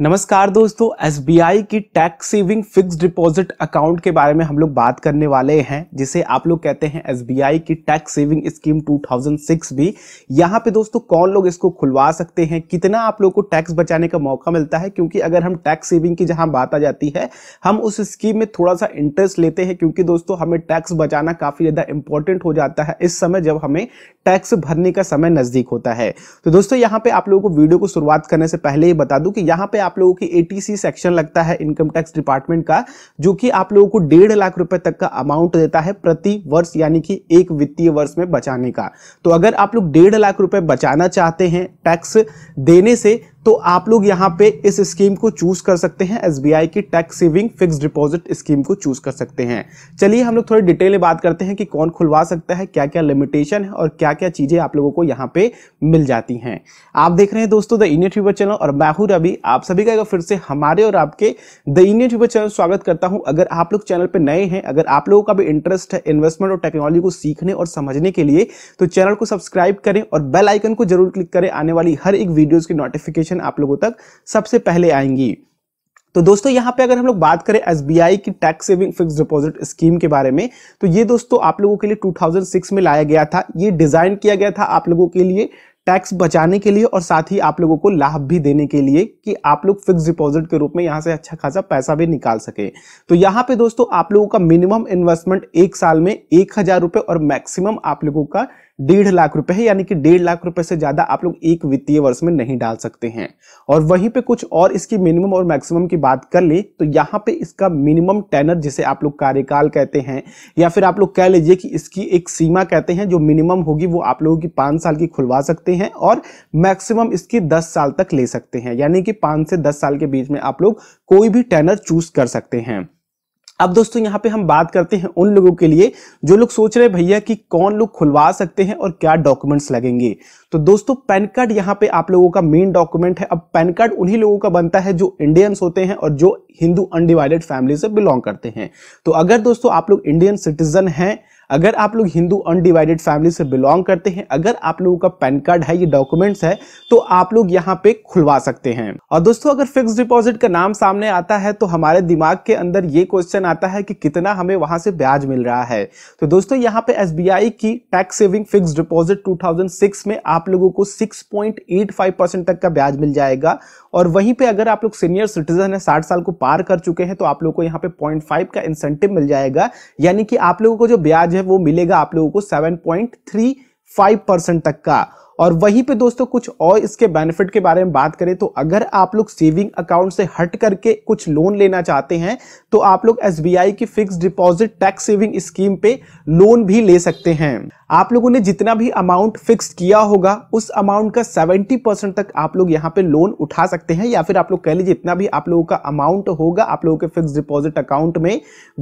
नमस्कार दोस्तों एस की tax saving fix deposit account के बारे में हम लोग बात करने वाले हैं जिसे आप लोग कहते हैं एस की टैक्स सेविंग स्कीम 2006 भी यहाँ पे दोस्तों कौन लोग इसको खुलवा सकते हैं कितना आप लोग को टैक्स बचाने का मौका मिलता है क्योंकि अगर हम टैक्स सेविंग की जहाँ बात आ जाती है हम उस स्कीम में थोड़ा सा इंटरेस्ट लेते हैं क्योंकि दोस्तों हमें टैक्स बचाना काफ़ी ज़्यादा इंपॉर्टेंट हो जाता है इस समय जब हमें टैक्स भरने का समय नजदीक होता है तो दोस्तों यहाँ पे आप लोगों को वीडियो को शुरुआत करने से पहले ही बता दूं कि यहाँ पे आप लोगों की एटीसी सेक्शन लगता है इनकम टैक्स डिपार्टमेंट का जो कि आप लोगों को डेढ़ लाख रुपए तक का अमाउंट देता है प्रति वर्ष यानी कि एक वित्तीय वर्ष में बचाने का तो अगर आप लोग डेढ़ लाख रुपए बचाना चाहते हैं टैक्स देने से तो आप लोग यहाँ पे इस स्कीम को चूज कर सकते हैं एस की tax saving fix deposit scheme को चूज कर सकते हैं चलिए हम लोग थोड़ी डिटेल में बात करते हैं कि कौन खुलवा सकता है क्या क्या लिमिटेशन है और क्या क्या चीजें आप लोगों को यहाँ पे मिल जाती हैं आप देख रहे हैं दोस्तों द इंडियन ट्यूबर चैनल और मैं हूं रवि आप सभी का फिर से हमारे और आपके द इंडियन ट्यूबर चैनल स्वागत करता हूं अगर आप लोग चैनल पर नए हैं अगर आप लोगों का भी इंटरेस्ट है इन्वेस्टमेंट और टेक्नोलॉजी को सीखने और समझने के लिए तो चैनल को सब्सक्राइब करें और बेल आइकन को जरूर क्लिक करें आने वाली हर एक वीडियोज की नोटिफिकेशन नोटिफिकेशन आप लोगों तक सबसे पहले आएंगी तो दोस्तों यहाँ पे अगर हम लोग बात करें एस की tax saving fix deposit scheme के बारे में तो ये दोस्तों आप लोगों के लिए 2006 में लाया गया था ये डिजाइन किया गया था आप लोगों के लिए टैक्स बचाने के लिए और साथ ही आप लोगों को लाभ भी देने के लिए कि आप लोग फिक्स डिपॉजिट के रूप में यहाँ से अच्छा खासा पैसा भी निकाल सके तो यहाँ पे दोस्तों आप लोगों का मिनिमम इन्वेस्टमेंट एक साल में एक और मैक्सिमम आप लोगों का डेढ़ लाख रुपए है यानी कि डेढ़ लाख रुपए से ज्यादा आप लोग एक वित्तीय वर्ष में नहीं डाल सकते हैं और वहीं पे कुछ और इसकी मिनिमम और मैक्सिमम की बात कर ले तो यहाँ पे इसका मिनिमम टेनर जिसे आप लोग कार्यकाल कहते हैं या फिर आप लोग कह लीजिए कि इसकी एक सीमा कहते हैं जो मिनिमम होगी वो आप लोगों की पांच साल की खुलवा सकते हैं और मैक्सिमम इसकी दस साल तक ले सकते हैं यानी कि पांच से दस साल के बीच में आप लोग कोई भी टेनर चूज कर सकते हैं अब दोस्तों यहाँ पे हम बात करते हैं उन लोगों के लिए जो लोग सोच रहे भैया कि कौन लोग खुलवा सकते हैं और क्या डॉक्यूमेंट्स लगेंगे तो दोस्तों पैन कार्ड यहाँ पे आप लोगों का मेन डॉक्यूमेंट है अब पैन कार्ड उन्हीं लोगों का बनता है जो इंडियंस होते हैं और जो हिंदू अनडिवाइडेड फैमिली से बिलोंग करते हैं तो अगर दोस्तों आप लोग इंडियन सिटीजन हैं अगर आप लोग हिंदू अनडिवाइडेड फैमिली से बिलोंग करते हैं अगर आप लोगों का पैन कार्ड है ये डॉक्यूमेंट्स है तो आप लोग यहाँ पे खुलवा सकते हैं और दोस्तों अगर फिक्स डिपॉजिट का नाम सामने आता है तो हमारे दिमाग के अंदर ये क्वेश्चन आता है कि कितना हमें वहां से ब्याज मिल रहा है तो दोस्तों यहाँ पे एस की tax saving fix deposit two में आप लोगों को सिक्स परसेंट तक का ब्याज मिल जाएगा और वहीं पे अगर आप लोग सीनियर सिटीजन है साठ साल को पार कर चुके हैं तो आप लोग को यहाँ पे पॉइंट का इंसेंटिव मिल जाएगा यानी कि आप लोगों को जो ब्याज है है वो मिलेगा आप लोगों को फाइव परसेंट तक का और वहीं पे दोस्तों कुछ और इसके बेनिफिट के बारे में बात करें तो अगर आप लोग सेविंग अकाउंट से हट करके कुछ लोन लेना चाहते हैं तो आप लोग एस की fix deposit tax saving scheme पे लोन भी ले सकते हैं आप लोगों ने जितना भी अमाउंट फिक्स किया होगा उस अमाउंट का 70 परसेंट तक आप लोग यहां पे लोन उठा सकते हैं या फिर आप लोग कह लीजिए जितना भी आप लोगों का अमाउंट होगा आप लोगों के फिक्स डिपॉजिट अकाउंट में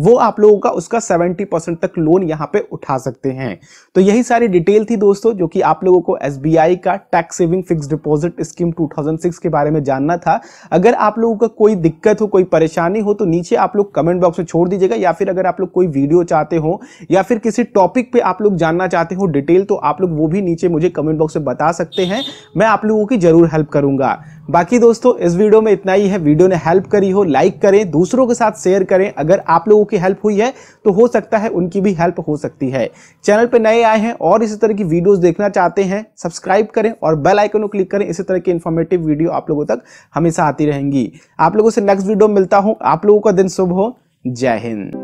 वो आप लोगों का उसका 70 परसेंट तक लोन यहां पे उठा सकते हैं तो यही सारी डिटेल थी दोस्तों जो कि आप लोगों को एस एसबीआई का tax saving fix deposit scheme 2006 के बारे में जानना था अगर आप लोगों का कोई दिक्कत हो कोई परेशानी हो तो नीचे आप लोग कमेंट बॉक्स में छोड़ दीजिएगा या फिर अगर आप लोग कोई वीडियो चाहते हो या फिर किसी टॉपिक पे आप लोग जानना चाहते हो डिटेल तो आप लोग वो भी नीचे मुझे कमेंट बॉक्स में बता सकते हैं मैं आप लोगों की जरूर हेल्प करूंगा बाकी दोस्तों इस वीडियो में इतना ही है वीडियो ने हेल्प करी हो लाइक करें दूसरों के साथ शेयर करें अगर आप लोगों की हेल्प हुई है तो हो सकता है उनकी भी हेल्प हो सकती है चैनल पर नए आए हैं और इसी तरह की वीडियोस देखना चाहते हैं सब्सक्राइब करें और बेल आइकन को क्लिक करें इसी तरह की इन्फॉर्मेटिव वीडियो आप लोगों तक हमेशा आती रहेंगी आप लोगों से नेक्स्ट वीडियो मिलता हूँ आप लोगों का दिन शुभ हो जय हिंद